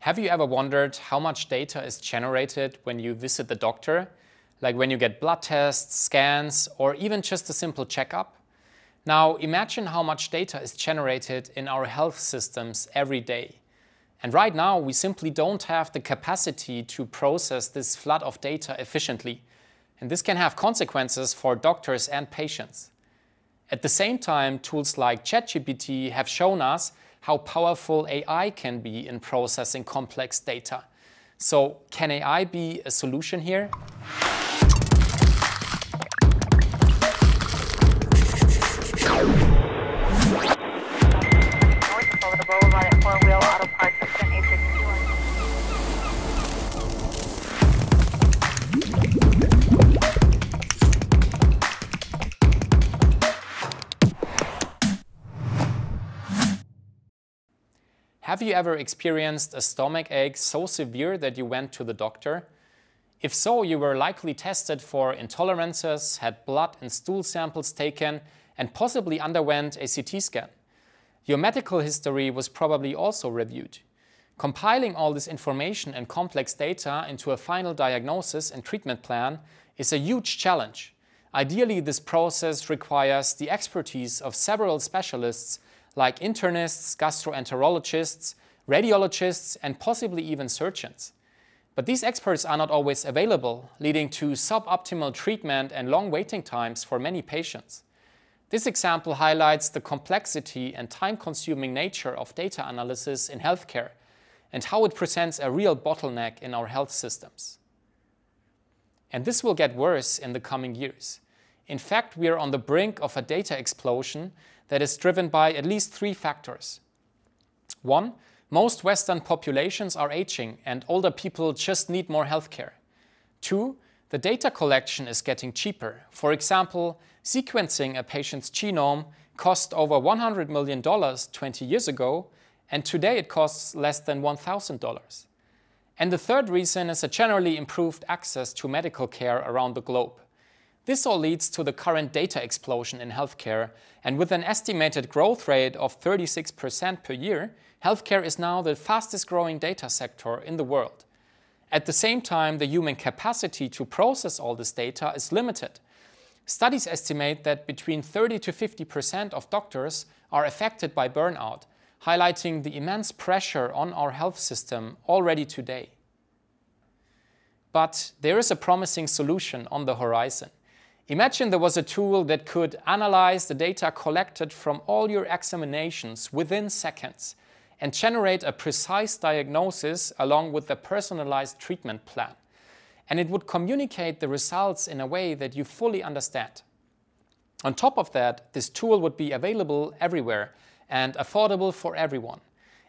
Have you ever wondered how much data is generated when you visit the doctor? Like when you get blood tests, scans, or even just a simple checkup? Now imagine how much data is generated in our health systems every day. And right now, we simply don't have the capacity to process this flood of data efficiently. And this can have consequences for doctors and patients. At the same time, tools like ChatGPT have shown us how powerful AI can be in processing complex data. So, can AI be a solution here? Have you ever experienced a stomach ache so severe that you went to the doctor? If so, you were likely tested for intolerances, had blood and stool samples taken, and possibly underwent a CT scan. Your medical history was probably also reviewed. Compiling all this information and complex data into a final diagnosis and treatment plan is a huge challenge. Ideally, this process requires the expertise of several specialists like internists, gastroenterologists, radiologists, and possibly even surgeons. But these experts are not always available, leading to suboptimal treatment and long waiting times for many patients. This example highlights the complexity and time-consuming nature of data analysis in healthcare and how it presents a real bottleneck in our health systems. And this will get worse in the coming years. In fact, we are on the brink of a data explosion that is driven by at least three factors. One, most Western populations are aging and older people just need more healthcare. Two, the data collection is getting cheaper. For example, sequencing a patient's genome cost over $100 million 20 years ago, and today it costs less than $1,000. And the third reason is a generally improved access to medical care around the globe. This all leads to the current data explosion in healthcare, and with an estimated growth rate of 36% per year, healthcare is now the fastest growing data sector in the world. At the same time, the human capacity to process all this data is limited. Studies estimate that between 30 to 50% of doctors are affected by burnout, highlighting the immense pressure on our health system already today. But there is a promising solution on the horizon. Imagine there was a tool that could analyze the data collected from all your examinations within seconds and generate a precise diagnosis along with a personalized treatment plan. And it would communicate the results in a way that you fully understand. On top of that, this tool would be available everywhere and affordable for everyone.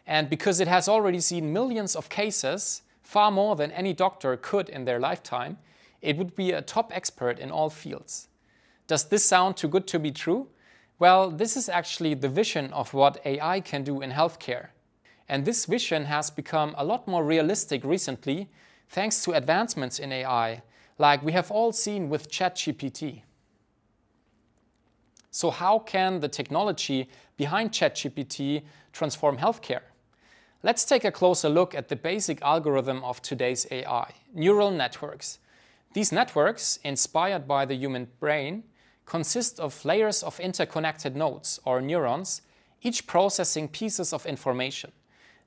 And because it has already seen millions of cases, far more than any doctor could in their lifetime, it would be a top expert in all fields. Does this sound too good to be true? Well, this is actually the vision of what AI can do in healthcare. And this vision has become a lot more realistic recently thanks to advancements in AI, like we have all seen with ChatGPT. So, how can the technology behind ChatGPT transform healthcare? Let's take a closer look at the basic algorithm of today's AI neural networks. These networks, inspired by the human brain, consist of layers of interconnected nodes, or neurons, each processing pieces of information.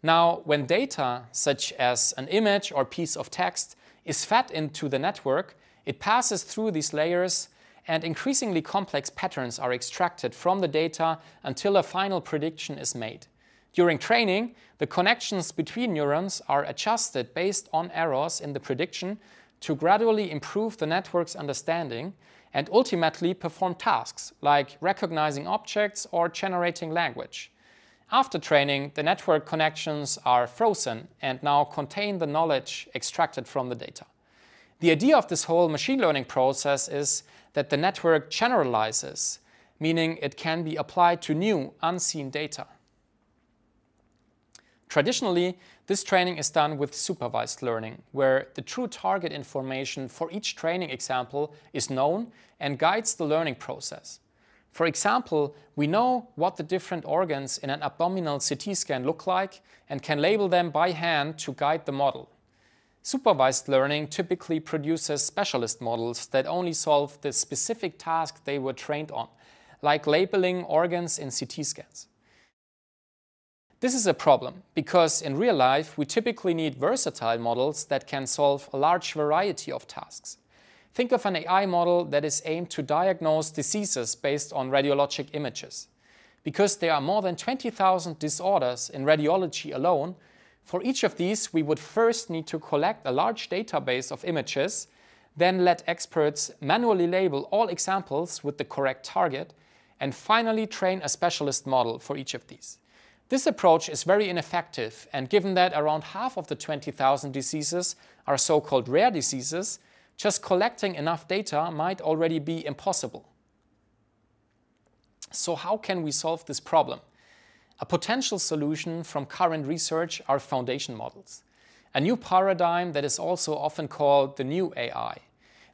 Now, when data, such as an image or piece of text, is fed into the network, it passes through these layers and increasingly complex patterns are extracted from the data until a final prediction is made. During training, the connections between neurons are adjusted based on errors in the prediction to gradually improve the network's understanding and ultimately perform tasks like recognizing objects or generating language. After training, the network connections are frozen and now contain the knowledge extracted from the data. The idea of this whole machine learning process is that the network generalizes, meaning it can be applied to new unseen data. Traditionally, this training is done with supervised learning, where the true target information for each training example is known and guides the learning process. For example, we know what the different organs in an abdominal CT scan look like and can label them by hand to guide the model. Supervised learning typically produces specialist models that only solve the specific task they were trained on, like labeling organs in CT scans. This is a problem, because in real life we typically need versatile models that can solve a large variety of tasks. Think of an AI model that is aimed to diagnose diseases based on radiologic images. Because there are more than 20,000 disorders in radiology alone, for each of these we would first need to collect a large database of images, then let experts manually label all examples with the correct target, and finally train a specialist model for each of these. This approach is very ineffective, and given that around half of the 20,000 diseases are so called rare diseases, just collecting enough data might already be impossible. So, how can we solve this problem? A potential solution from current research are foundation models, a new paradigm that is also often called the new AI.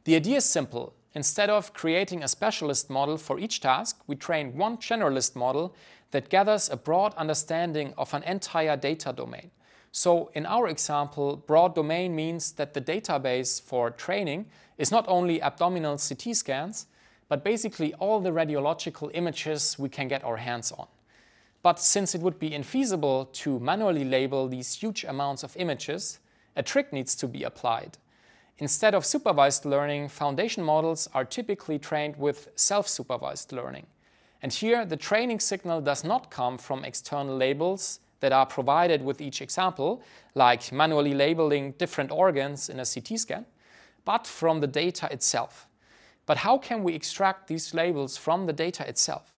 The idea is simple Instead of creating a specialist model for each task, we train one generalist model that gathers a broad understanding of an entire data domain. So in our example, broad domain means that the database for training is not only abdominal CT scans, but basically all the radiological images we can get our hands on. But since it would be infeasible to manually label these huge amounts of images, a trick needs to be applied. Instead of supervised learning, foundation models are typically trained with self-supervised learning. And here, the training signal does not come from external labels that are provided with each example, like manually labeling different organs in a CT scan, but from the data itself. But how can we extract these labels from the data itself?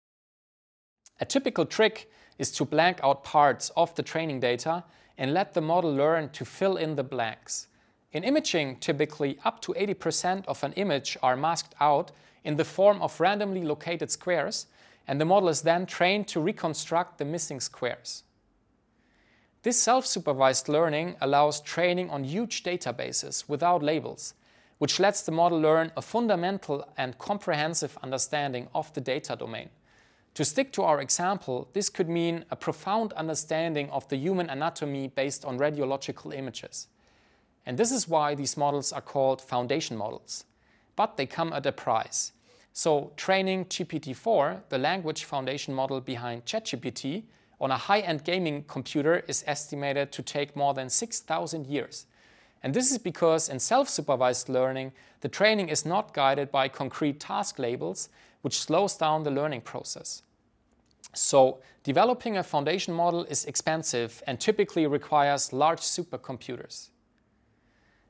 A typical trick is to blank out parts of the training data and let the model learn to fill in the blanks. In imaging, typically up to 80% of an image are masked out in the form of randomly located squares, and the model is then trained to reconstruct the missing squares. This self-supervised learning allows training on huge databases without labels, which lets the model learn a fundamental and comprehensive understanding of the data domain. To stick to our example, this could mean a profound understanding of the human anatomy based on radiological images. And this is why these models are called foundation models. But they come at a price. So training GPT-4, the language foundation model behind ChatGPT, on a high-end gaming computer is estimated to take more than 6,000 years. And this is because in self-supervised learning, the training is not guided by concrete task labels, which slows down the learning process. So developing a foundation model is expensive and typically requires large supercomputers.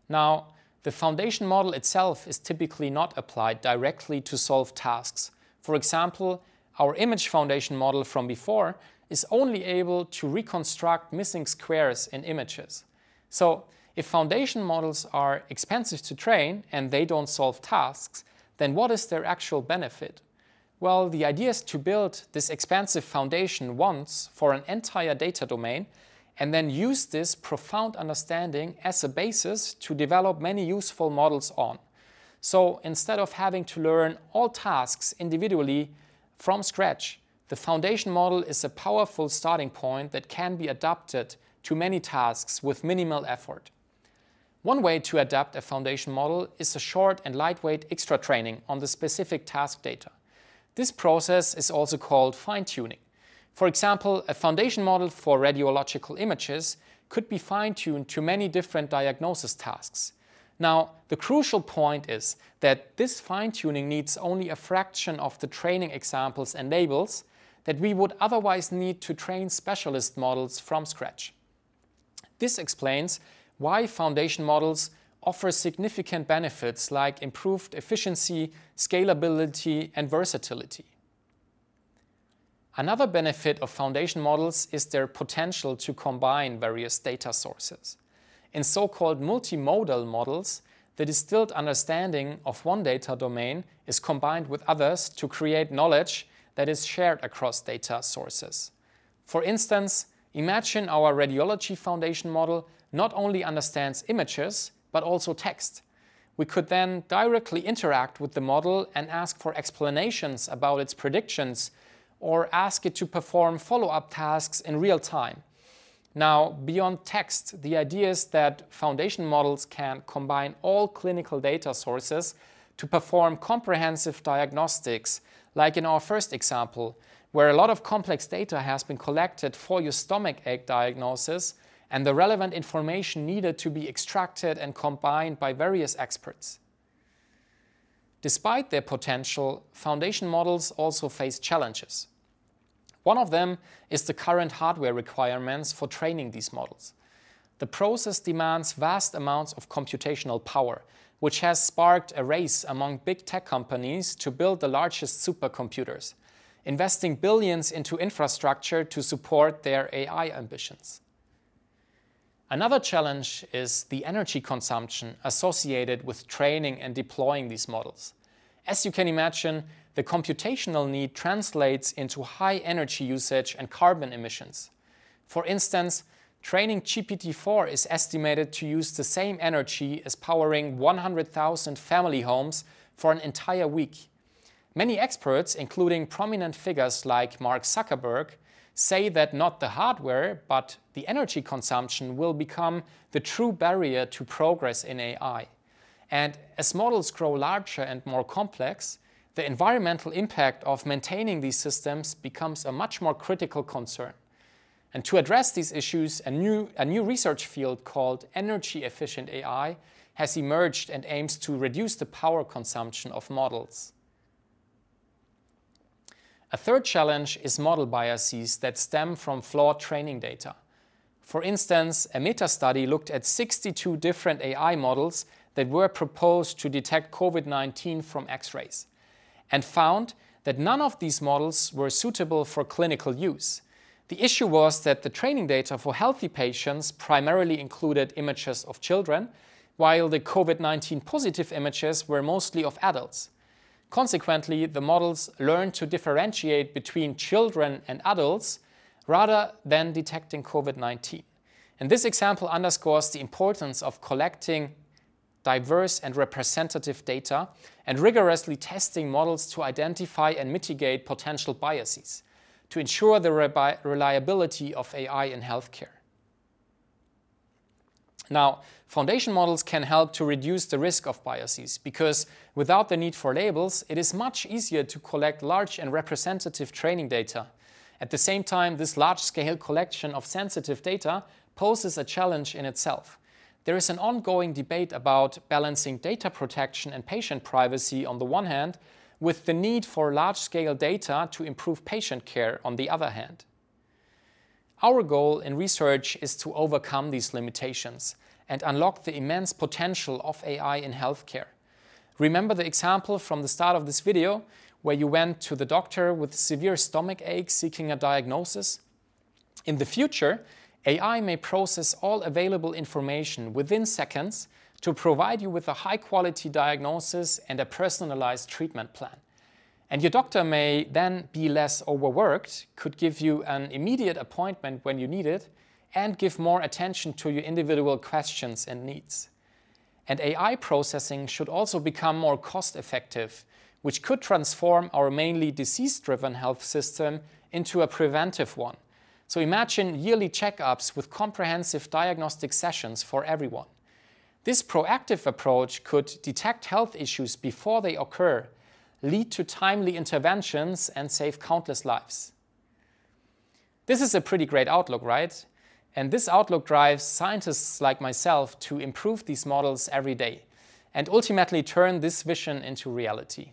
Now, the foundation model itself is typically not applied directly to solve tasks. For example, our image foundation model from before is only able to reconstruct missing squares in images. So if foundation models are expensive to train and they don't solve tasks, then what is their actual benefit? Well, the idea is to build this expansive foundation once for an entire data domain and then use this profound understanding as a basis to develop many useful models on. So instead of having to learn all tasks individually from scratch, the foundation model is a powerful starting point that can be adapted to many tasks with minimal effort. One way to adapt a foundation model is a short and lightweight extra training on the specific task data. This process is also called fine-tuning. For example, a foundation model for radiological images could be fine-tuned to many different diagnosis tasks. Now, the crucial point is that this fine-tuning needs only a fraction of the training examples and labels that we would otherwise need to train specialist models from scratch. This explains why foundation models offer significant benefits like improved efficiency, scalability, and versatility. Another benefit of foundation models is their potential to combine various data sources. In so-called multimodal models, the distilled understanding of one data domain is combined with others to create knowledge that is shared across data sources. For instance, imagine our radiology foundation model not only understands images, but also text. We could then directly interact with the model and ask for explanations about its predictions or ask it to perform follow-up tasks in real time. Now, beyond text, the idea is that foundation models can combine all clinical data sources to perform comprehensive diagnostics, like in our first example, where a lot of complex data has been collected for your stomach ache diagnosis and the relevant information needed to be extracted and combined by various experts. Despite their potential, foundation models also face challenges. One of them is the current hardware requirements for training these models. The process demands vast amounts of computational power, which has sparked a race among big tech companies to build the largest supercomputers, investing billions into infrastructure to support their AI ambitions. Another challenge is the energy consumption associated with training and deploying these models. As you can imagine, the computational need translates into high energy usage and carbon emissions. For instance, training GPT-4 is estimated to use the same energy as powering 100,000 family homes for an entire week. Many experts, including prominent figures like Mark Zuckerberg, say that not the hardware, but the energy consumption will become the true barrier to progress in AI. And as models grow larger and more complex, the environmental impact of maintaining these systems becomes a much more critical concern. And to address these issues, a new, a new research field called energy efficient AI has emerged and aims to reduce the power consumption of models. A third challenge is model biases that stem from flawed training data. For instance, a meta-study looked at 62 different AI models that were proposed to detect COVID-19 from x-rays and found that none of these models were suitable for clinical use. The issue was that the training data for healthy patients primarily included images of children, while the COVID-19 positive images were mostly of adults. Consequently, the models learn to differentiate between children and adults rather than detecting COVID-19. And this example underscores the importance of collecting diverse and representative data and rigorously testing models to identify and mitigate potential biases to ensure the reliability of AI in healthcare. Now, foundation models can help to reduce the risk of biases because without the need for labels, it is much easier to collect large and representative training data. At the same time, this large-scale collection of sensitive data poses a challenge in itself. There is an ongoing debate about balancing data protection and patient privacy on the one hand, with the need for large-scale data to improve patient care on the other hand. Our goal in research is to overcome these limitations and unlock the immense potential of AI in healthcare. Remember the example from the start of this video where you went to the doctor with severe stomach ache seeking a diagnosis? In the future, AI may process all available information within seconds to provide you with a high quality diagnosis and a personalized treatment plan. And your doctor may then be less overworked, could give you an immediate appointment when you need it, and give more attention to your individual questions and needs. And AI processing should also become more cost effective, which could transform our mainly disease driven health system into a preventive one. So imagine yearly checkups with comprehensive diagnostic sessions for everyone. This proactive approach could detect health issues before they occur lead to timely interventions and save countless lives. This is a pretty great outlook, right? And this outlook drives scientists like myself to improve these models every day and ultimately turn this vision into reality.